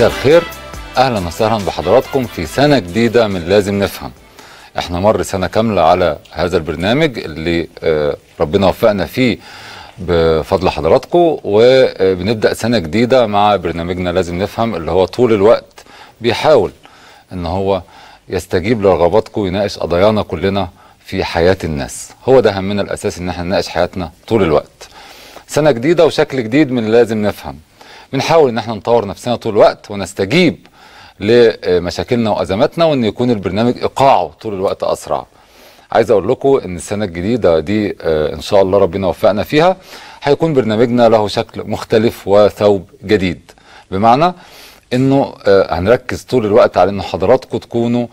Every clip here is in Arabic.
مساء الخير اهلا وسهلا بحضراتكم في سنه جديده من لازم نفهم احنا مر سنه كامله على هذا البرنامج اللي آه، ربنا وفقنا فيه بفضل حضراتكم وبنبدا سنه جديده مع برنامجنا لازم نفهم اللي هو طول الوقت بيحاول ان هو يستجيب لرغباتكم ويناقش قضايانا كلنا في حياه الناس هو ده همنا الاساسي ان احنا نناقش حياتنا طول الوقت سنه جديده وشكل جديد من لازم نفهم بنحاول ان احنا نطور نفسنا طول الوقت ونستجيب لمشاكلنا وازماتنا وان يكون البرنامج ايقاعه طول الوقت اسرع عايز اقول لكم ان السنه الجديده دي آه، ان شاء الله ربنا وفقنا فيها هيكون برنامجنا له شكل مختلف وثوب جديد بمعنى انه آه، هنركز طول الوقت على ان حضراتكم تكونوا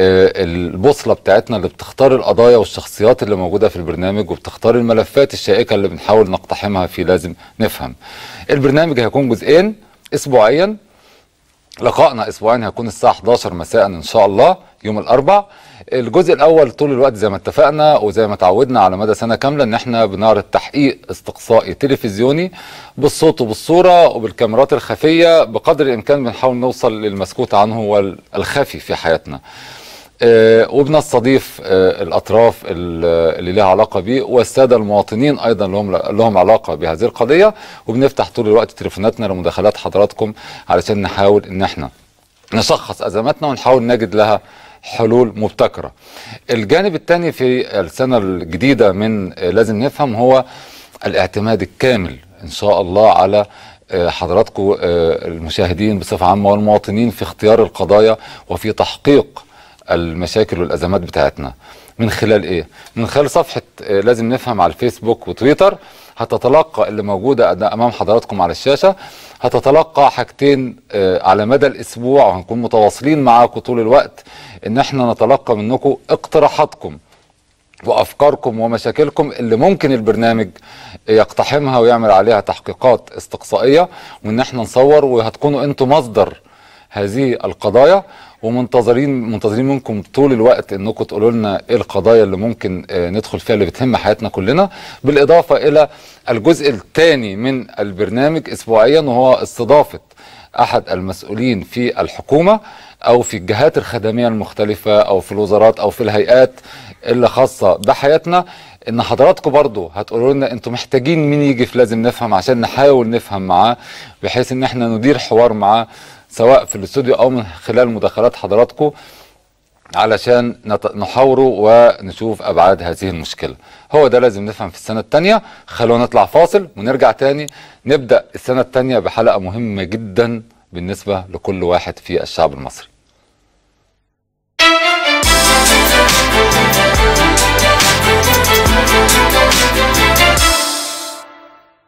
آه، البوصله بتاعتنا اللي بتختار القضايا والشخصيات اللي موجوده في البرنامج وبتختار الملفات الشائكه اللي بنحاول نقتحمها فيه لازم نفهم. البرنامج هيكون جزئين اسبوعيا لقائنا اسبوعين هيكون الساعه 11 مساء ان شاء الله يوم الاربع الجزء الاول طول الوقت زي ما اتفقنا وزي ما تعودنا على مدى سنه كامله ان احنا بنعرض تحقيق استقصائي تلفزيوني بالصوت وبالصوره وبالكاميرات الخفيه بقدر الامكان بنحاول نوصل للمسكوت عنه والخفي في حياتنا آه، وبنستضيف آه، الاطراف اللي لها علاقه بيه والساده المواطنين ايضا لهم لهم علاقه بهذه القضيه وبنفتح طول الوقت تليفوناتنا لمداخلات حضراتكم علشان نحاول ان احنا نشخص ازماتنا ونحاول نجد لها حلول مبتكره. الجانب الثاني في السنه الجديده من آه، لازم نفهم هو الاعتماد الكامل ان شاء الله على حضراتكم المشاهدين بصفه عامه والمواطنين في اختيار القضايا وفي تحقيق المشاكل والأزمات بتاعتنا من خلال إيه؟ من خلال صفحة آه، لازم نفهم على الفيسبوك وتويتر هتتلقى اللي موجودة أمام حضراتكم على الشاشة هتتلقى حاجتين آه، على مدى الأسبوع وهنكون متواصلين معاكم طول الوقت إن احنا نتلقى منكم اقتراحاتكم وافكاركم ومشاكلكم اللي ممكن البرنامج آه، يقتحمها ويعمل عليها تحقيقات استقصائيه وان احنا نصور وهتكونوا انتم مصدر هذه القضايا ومنتظرين منتظرين منكم طول الوقت انكم تقولوا لنا ايه القضايا اللي ممكن آه، ندخل فيها اللي بتهم حياتنا كلنا بالاضافه الى الجزء الثاني من البرنامج اسبوعيا وهو استضافه احد المسؤولين في الحكومه او في الجهات الخدميه المختلفه او في الوزارات او في الهيئات اللي خاصه بحياتنا ان حضراتكم برضو هتقولوا لنا انتم محتاجين مين يجي في لازم نفهم عشان نحاول نفهم معاه بحيث ان احنا ندير حوار معاه سواء في الاستوديو او من خلال مداخلات حضراتكم علشان نحاوره ونشوف ابعاد هذه المشكله هو ده لازم نفهم في السنه الثانيه خلونا نطلع فاصل ونرجع تاني نبدا السنه الثانيه بحلقه مهمه جدا بالنسبه لكل واحد في الشعب المصري